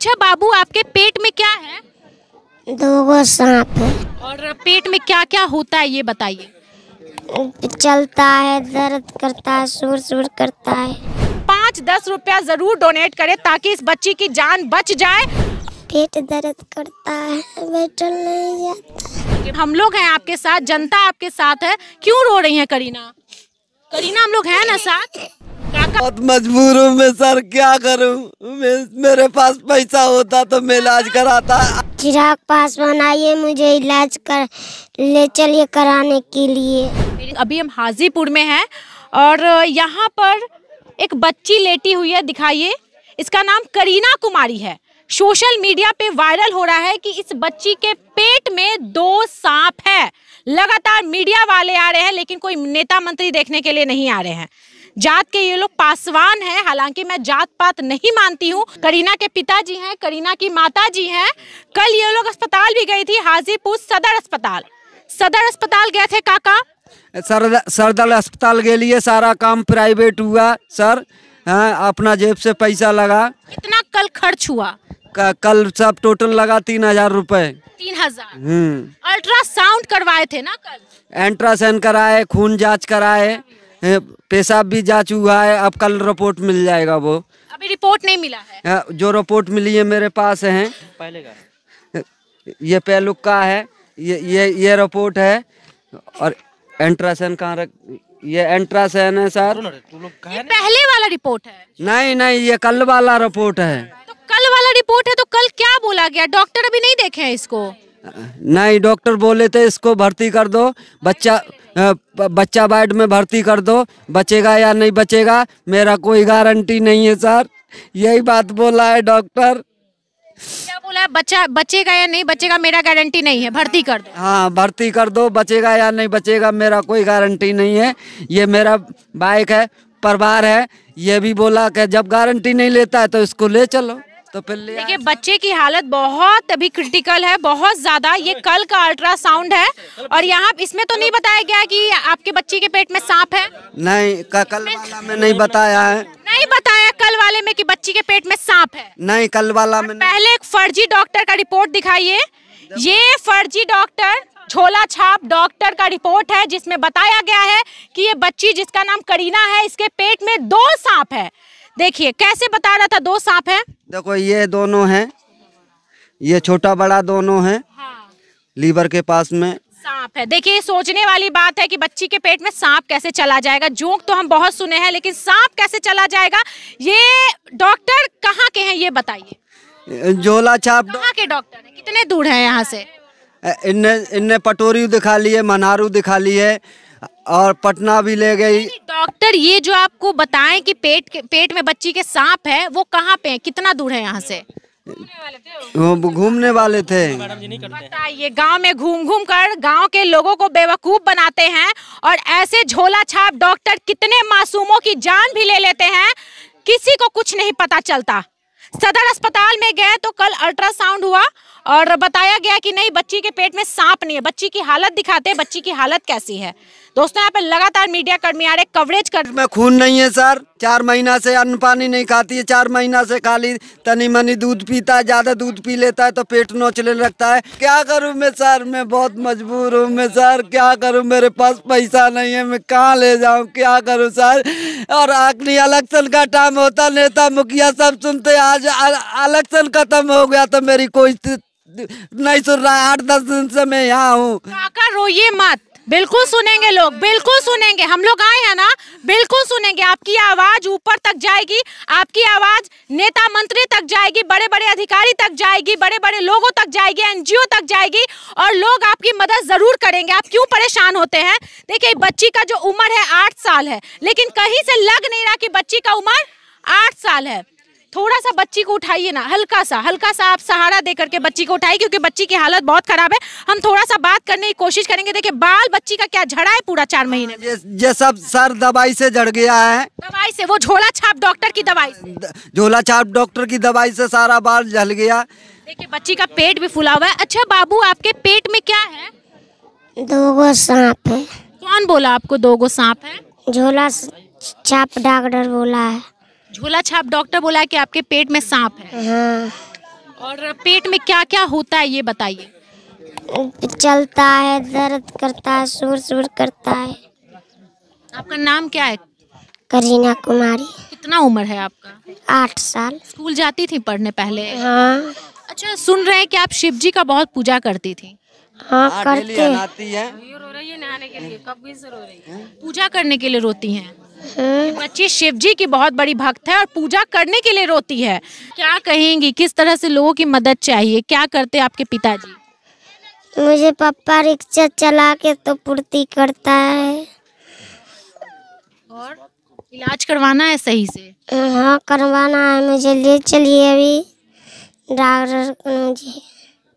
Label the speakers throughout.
Speaker 1: अच्छा बाबू आपके पेट में क्या है दो गो सांप है और पेट
Speaker 2: में क्या क्या होता है ये बताइए
Speaker 1: चलता है दर्द करता है सुर सुर करता है
Speaker 2: पाँच दस रुपया जरूर डोनेट करें ताकि इस बच्ची की जान बच जाए पेट दर्द करता है बैठल नहीं जाता हम लोग हैं आपके साथ जनता आपके साथ है क्यों रो रही है करीना करीना हम लोग हैं ना साथ
Speaker 3: बहुत मजबूर हूँ मैं सर क्या करूँ मेरे पास पैसा होता तो मैं इलाज कराता
Speaker 1: चिराग पास बनाइए मुझे इलाज कर
Speaker 2: ले चलिए कराने के लिए अभी हम हाजीपुर में हैं और यहाँ पर एक बच्ची लेटी हुई है दिखाइए इसका नाम करीना कुमारी है सोशल मीडिया पे वायरल हो रहा है कि इस बच्ची के पेट में दो सांप है लगातार मीडिया वाले आ रहे हैं लेकिन कोई नेता मंत्री देखने के लिए नहीं आ रहे हैं जात के ये लोग पासवान हैं हालांकि मैं जात पात नहीं मानती हूँ करीना के पिताजी हैं करीना की माता जी हैं कल ये लोग अस्पताल भी गई थी हाजीपुर सदर अस्पताल सदर अस्पताल गए थे काका
Speaker 3: सर सरदल अस्पताल के लिए सारा काम प्राइवेट हुआ सर हाँ, अपना जेब से पैसा लगा
Speaker 2: कितना कल खर्च हुआ
Speaker 3: कल सब टोटल लगा तीन हजार रूपए तीन हजार हम्म।
Speaker 2: अल्ट्रासाउंड करवाए थे ना
Speaker 3: कल अल्ट्रासाउंड कराए खून जांच कराए पेशाब भी जांच हुआ है अब कल रिपोर्ट मिल जाएगा वो
Speaker 2: अभी रिपोर्ट नहीं मिला है
Speaker 3: हाँ, जो रिपोर्ट मिली है मेरे पास है पहले का ये पहलुक का है ये ये ये रिपोर्ट है और एंट्रासन कहाँ रख ये एंट्रासन है सर ये
Speaker 2: पहले वाला रिपोर्ट है
Speaker 3: नहीं नहीं ये कल वाला रिपोर्ट है तो
Speaker 2: कल वाला रिपोर्ट है तो कल क्या बोला गया डॉक्टर अभी नहीं देखे हैं इसको
Speaker 3: नहीं डॉक्टर बोले थे इसको भर्ती कर दो बच्चा बच्चा वार्ड में भर्ती कर दो बचेगा या नहीं बचेगा मेरा कोई गारंटी नहीं है सर यही बात बोला है डॉक्टर
Speaker 2: क्या बोला बच्चा बचेगा या नहीं बचेगा मेरा गारंटी नहीं है भर्ती कर दो
Speaker 3: हाँ भर्ती कर दो बचेगा या नहीं बचेगा मेरा कोई गारंटी नहीं है ये मेरा बाइक है परिवार है ये भी बोला कि जब गारंटी नहीं लेता है तो इसको ले चलो तो पहले
Speaker 2: देखिए बच्चे की हालत बहुत अभी क्रिटिकल है बहुत ज्यादा ये कल का अल्ट्रासाउंड है और यहाँ इसमें तो नहीं बताया गया कि आपके बच्चे के पेट में सांप है
Speaker 3: नहीं कल वाला में नहीं बताया है
Speaker 2: नहीं बताया कल वाले में कि बच्ची के पेट में सांप
Speaker 3: है नहीं कल वाला
Speaker 2: में पहले एक फर्जी डॉक्टर का रिपोर्ट दिखाइए ये फर्जी डॉक्टर छोला छाप डॉक्टर का रिपोर्ट है जिसमें बताया गया है कि ये बच्ची जिसका नाम करीना है इसके पेट में दो सांप है देखिए कैसे बता रहा था दो सांप है
Speaker 3: देखो ये दोनों हैं ये छोटा बड़ा दोनों हैं हाँ। लीवर के पास में
Speaker 2: सांप है देखिए सोचने वाली बात है कि बच्ची के पेट में सांप कैसे चला जाएगा जोक तो हम बहुत सुने हैं लेकिन सांप कैसे चला जाएगा ये डॉक्टर कहाँ के हैं ये बताइए
Speaker 3: झोला छाप
Speaker 2: कहाँ के डॉक्टर हैं कितने दूर हैं यहाँ से
Speaker 3: इनने इनने पटोरी दिखा ली है मनारू दिखा ली है और पटना भी ले गई
Speaker 2: डॉक्टर ये जो आपको बताएं कि पेट पेट में बच्ची के सांप है वो कहाँ पे है कितना दूर है यहाँ से
Speaker 3: घूमने वाले थे
Speaker 2: बताइए गांव में घूम घूम कर गांव के लोगों को बेवकूफ बनाते हैं और ऐसे झोला छाप डॉक्टर कितने मासूमों की जान भी ले लेते हैं किसी को कुछ नहीं पता चलता सदर अस्पताल में गए तो कल अल्ट्रासाउंड हुआ और बताया गया कि नहीं बच्ची के पेट में सांप नहीं है बच्ची की हालत दिखाते हैं बच्ची की हालत कैसी है दोस्तों यहाँ पे लगातार मीडिया कर्मी आ रहे कवरेज कर में खून
Speaker 3: नहीं है सर चार महीना से अन्न पानी नहीं खाती है चार महीना से खाली तनी मनी दूध पीता है ज्यादा दूध पी लेता है तो पेट नोचले लगता है क्या करूँ मैं सर मैं बहुत मजबूर हूँ मैं सर क्या करूँ मेरे पास पैसा नहीं है मैं कहाँ ले जाऊँ क्या करूँ सर और इलेक्शन का टाइम होता नेता मुखिया सब सुनते आज इलेक्शन खत्म हो गया तो मेरी कोई नहीं सुन रहा आठ दस दिन से मैं यहाँ हूँ काका
Speaker 2: रोइए मत बिल्कुल सुनेंगे लोग बिल्कुल सुनेंगे हम लोग आए हैं ना बिल्कुल सुनेंगे आपकी आवाज ऊपर तक जाएगी आपकी आवाज नेता मंत्री तक जाएगी बड़े बड़े अधिकारी तक जाएगी बड़े बड़े लोगों तक जाएगी एनजीओ तक जाएगी और लोग आपकी मदद जरूर करेंगे आप क्यों परेशान होते हैं देखिए बच्ची का जो उम्र है आठ साल है लेकिन कहीं से लग नहीं रहा कि बच्ची का उम्र आठ साल है थोड़ा सा बच्ची को उठाइए ना हल्का सा हल्का सा आप सहारा दे करके बच्ची को उठाइए क्योंकि बच्ची की हालत बहुत खराब है हम थोड़ा सा बात करने की कोशिश करेंगे देखिए बाल बच्ची का क्या झड़ा है पूरा चार महीने ये,
Speaker 3: ये सब सर दवाई से झड़ गया है
Speaker 2: दवाई से वो झोला छाप डॉक्टर की दवाई
Speaker 3: झोला छाप डॉक्टर की दवाई से सारा बाल झल गया
Speaker 2: देखिए बच्ची का पेट भी फुला हुआ है अच्छा बाबू आपके पेट में क्या है
Speaker 1: दो गो सांप है कौन बोला आपको दो गो सांप है झोला छाप डॉक्टर बोला है
Speaker 2: झोला छाप डॉक्टर बोला कि आपके पेट में सांप है हाँ। और पेट में क्या क्या होता है ये बताइए चलता है
Speaker 1: दर्द करता है सुर सुर करता है
Speaker 2: आपका नाम क्या है करीना कुमारी कितना उम्र है आपका आठ साल स्कूल जाती थी पढ़ने पहले हाँ अच्छा सुन रहे हैं कि आप शिव जी का बहुत पूजा करती थी हाँ करते रो रही है नहाने के लिए कब भी रो रही है पूजा करने के लिए रोती हैं बच्ची शिव जी की बहुत बड़ी भक्त है और पूजा करने के लिए रोती है क्या कहेंगी किस तरह से लोगों की मदद चाहिए क्या करते आपके पिताजी मुझे पापा रिक्शा
Speaker 1: चला के तो पूर्ति करता है और इलाज करवाना है सही से हाँ करवाना है मुझे ले चलिए अभी डॉक्टर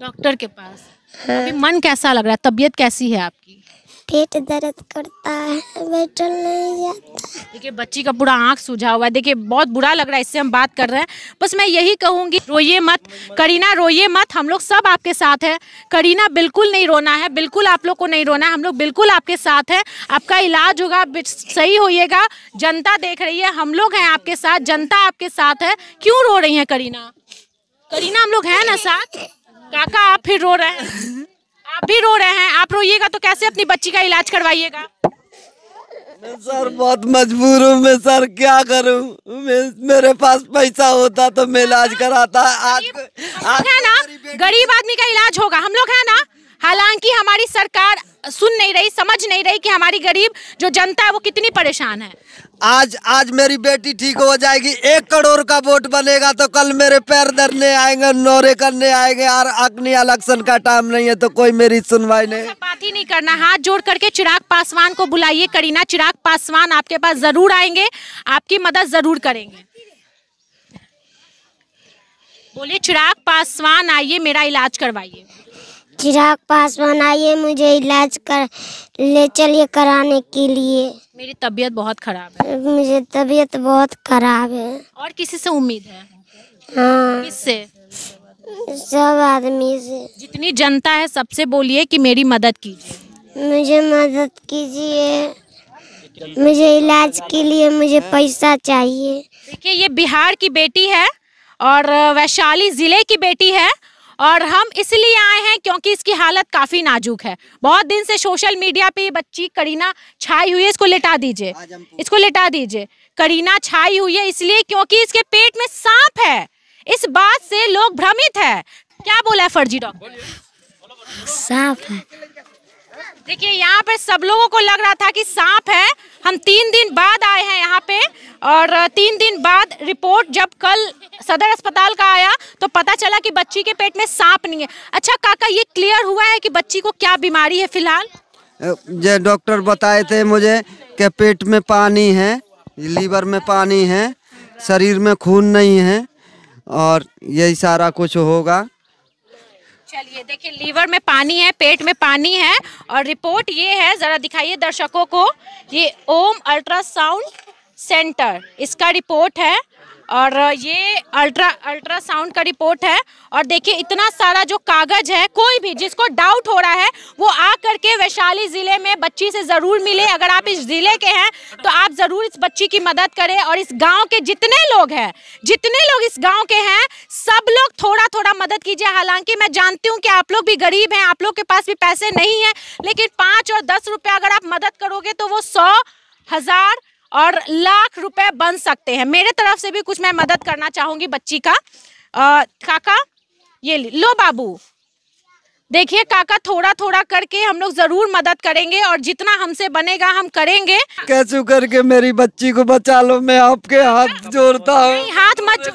Speaker 2: डॉक्टर के पास
Speaker 1: हाँ। मन कैसा लग रहा है तबीयत कैसी
Speaker 2: है आपकी पेट दर्द करता है बैठल नहीं जाता देखिए बच्ची का पूरा आंख सूझा हुआ है देखिए बहुत बुरा लग रहा है इससे हम बात कर रहे हैं बस मैं यही कहूँगी रोइए मत करीना रोइए मत हम लोग सब आपके साथ है करीना बिल्कुल नहीं रोना है बिल्कुल आप लोग को नहीं रोना है हम लोग बिल्कुल आपके साथ है आपका इलाज होगा सही होइएगा जनता देख रही है हम लोग हैं आपके साथ जनता आपके साथ है क्यों रो रही है करीना करीना हम लोग हैं ना साथ काका आप फिर रो रहे हैं भी रो रहे हैं आप रोइएगा तो कैसे अपनी बच्ची का इलाज करवाइएगा
Speaker 3: मैं सर बहुत मजबूर हूँ मैं सर क्या करूँ मेरे पास पैसा होता तो मैं इलाज कराता आज,
Speaker 2: आज है ना गरीब आदमी का इलाज होगा हम लोग है ना हालांकि हमारी सरकार सुन नहीं रही समझ नहीं रही कि हमारी गरीब जो जनता है वो कितनी परेशान है
Speaker 3: आज आज मेरी बेटी ठीक हो जाएगी एक करोड़ का वोट बनेगा तो कल मेरे पैर धरने आएंगे नोरे करने आएंगे यार अग्नि इलेक्शन का टाइम नहीं है तो कोई मेरी सुनवाई नहीं अच्छा, बात ही
Speaker 2: नहीं करना हाथ जोड़ करके चिराग पासवान को बुलाइए करीना चिराग पासवान आपके पास जरूर आएंगे आपकी मदद जरूर करेंगे बोलिए चिराग पासवान आइए मेरा इलाज करवाइए
Speaker 1: चिराग पासवान आइए मुझे इलाज कर ले चलिए कराने के लिए मेरी तबीयत बहुत खराब है मुझे तबीयत बहुत खराब है और
Speaker 2: किसी से उम्मीद है हाँ किससे
Speaker 1: सब आदमी से जितनी जनता है सबसे बोलिए कि मेरी मदद कीजिए मुझे मदद कीजिए मुझे इलाज के लिए मुझे पैसा चाहिए देखिए
Speaker 2: ये बिहार की बेटी है और वैशाली ज़िले की बेटी है और हम इसलिए आए हैं क्योंकि इसकी हालत काफ़ी नाजुक है बहुत दिन से सोशल मीडिया पे ये बच्ची करीना छाई हुई है इसको लेटा दीजिए इसको लेटा दीजिए करीना छाई हुई है इसलिए क्योंकि इसके पेट में सांप है इस बात से लोग भ्रमित है क्या बोला है फर्जी डॉक्टर सांप है देखिए यहाँ पे सब लोगों को लग रहा था कि सांप है हम तीन दिन बाद आए हैं यहाँ पे और तीन दिन बाद रिपोर्ट जब कल सदर अस्पताल का आया तो पता चला कि बच्ची के पेट में सांप नहीं है अच्छा काका ये क्लियर हुआ है कि बच्ची को क्या बीमारी है फिलहाल
Speaker 3: जो डॉक्टर बताए थे मुझे कि पेट में पानी है लीवर में पानी है शरीर में खून नहीं है और यही सारा कुछ होगा
Speaker 2: चलिए देखिए लीवर में पानी है पेट में पानी है और रिपोर्ट ये है ज़रा दिखाइए दर्शकों को ये ओम अल्ट्रासाउंड सेंटर इसका रिपोर्ट है और ये अल्ट्रा अल्ट्रासाउंड का रिपोर्ट है और देखिए इतना सारा जो कागज है कोई भी जिसको डाउट हो रहा है वो आ करके वैशाली ज़िले में बच्ची से ज़रूर मिले अगर आप इस ज़िले के हैं तो आप ज़रूर इस बच्ची की मदद करें और इस गांव के जितने लोग हैं जितने लोग इस गांव के हैं सब लोग थोड़ा थोड़ा मदद कीजिए हालांकि मैं जानती हूँ कि आप लोग भी गरीब हैं आप लोग के पास भी पैसे नहीं हैं लेकिन पाँच और दस रुपया अगर आप मदद करोगे तो वो सौ हज़ार और लाख रुपए बन सकते हैं मेरे तरफ से भी कुछ मैं मदद करना चाहूंगी बच्ची का आ, काका ये लो बाबू देखिए काका थोड़ा थोड़ा करके हम लोग जरूर मदद करेंगे और जितना हमसे बनेगा हम करेंगे
Speaker 3: कैसे करके मेरी बच्ची को बचा लो मैं आपके हाथ जोड़ता हूँ
Speaker 2: हाथ मत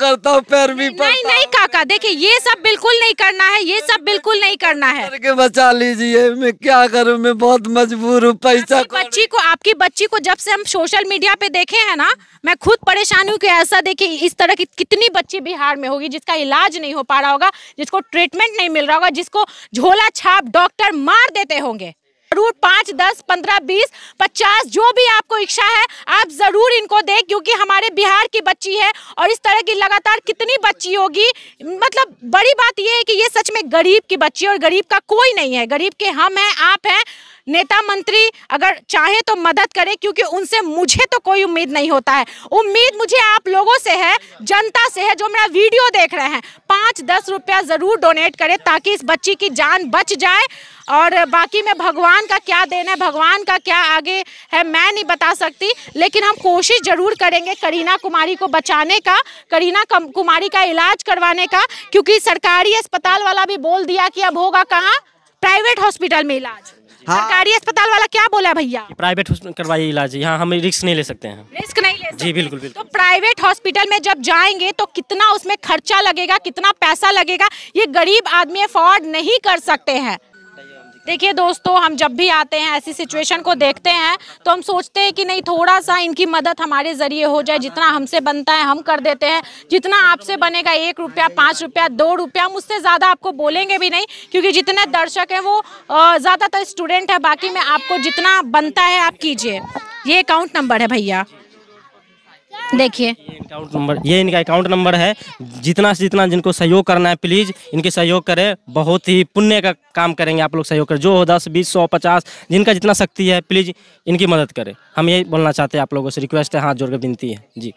Speaker 2: करता हूँ पैर भी नहीं नहीं काका देखिए ये सब बिल्कुल नहीं करना है ये सब बिल्कुल नहीं करना है करके बचा लीजिए
Speaker 3: मैं क्या करूँ मैं बहुत मजबूर हूँ पैसा
Speaker 2: बच्ची को आपकी बच्ची को जब से हम सोशल मीडिया पे देखे है ना मैं खुद परेशान हूँ की ऐसा देखिए इस तरह की कितनी बच्ची बिहार में होगी जिसका इलाज नहीं हो पा रहा होगा जिसको ट्रीटमेंट नहीं मिल रहा होगा जिसको झोला छाप डॉक्टर मार देते होंगे जरूर पाँच दस पंद्रह बीस पचास जो भी आपको इच्छा है आप जरूर इनको दे क्योंकि हमारे बिहार की बच्ची है और इस तरह की लगातार कितनी बच्ची होगी मतलब बड़ी बात ये है कि ये सच में गरीब की बच्ची और गरीब का कोई नहीं है गरीब के हम हैं आप हैं नेता मंत्री अगर चाहे तो मदद करें क्योंकि उनसे मुझे तो कोई उम्मीद नहीं होता है उम्मीद मुझे आप लोगों से है जनता से है जो मेरा वीडियो देख रहे हैं पाँच दस रुपया ज़रूर डोनेट करें ताकि इस बच्ची की जान बच जाए और बाकी मैं भगवान का क्या देना है भगवान का क्या आगे है मैं नहीं बता सकती लेकिन हम कोशिश जरूर करेंगे करीना कुमारी को बचाने का करीना कुमारी का इलाज करवाने का क्योंकि सरकारी अस्पताल वाला भी बोल दिया कि अब होगा कहाँ प्राइवेट हॉस्पिटल में इलाज हाँ। सरकारी अस्पताल वाला क्या बोला भैया
Speaker 3: प्राइवेट करवाइए इलाज यहाँ हम रिस्क नहीं ले सकते हैं
Speaker 2: रिस्क नहीं ले सकते जी बिल्कुल बिल्कुल तो प्राइवेट हॉस्पिटल में जब जाएंगे तो कितना उसमें खर्चा लगेगा कितना पैसा लगेगा ये गरीब आदमी अफोर्ड नहीं कर सकते हैं देखिए दोस्तों हम जब भी आते हैं ऐसी सिचुएशन को देखते हैं तो हम सोचते हैं कि नहीं थोड़ा सा इनकी मदद हमारे ज़रिए हो जाए जितना हमसे बनता है हम कर देते हैं जितना आपसे बनेगा एक रुपया पाँच रुपया दो रुपया हम उससे ज़्यादा आपको बोलेंगे भी नहीं क्योंकि जितने दर्शक हैं वो ज़्यादातर स्टूडेंट है बाकी में आपको जितना बनता है आप कीजिए ये अकाउंट नंबर है भैया देखिए अकाउंट
Speaker 3: नंबर ये इनका अकाउंट नंबर है जितना से जितना जिनको सहयोग करना है प्लीज़ इनके सहयोग करें बहुत ही पुण्य का काम करेंगे आप लोग सहयोग करें जो हो दस बीस सौ पचास जिनका जितना शक्ति है प्लीज़ इनकी मदद करें हम ये बोलना चाहते हैं आप लोगों से रिक्वेस्ट है हाथ जोड़कर विनती है जी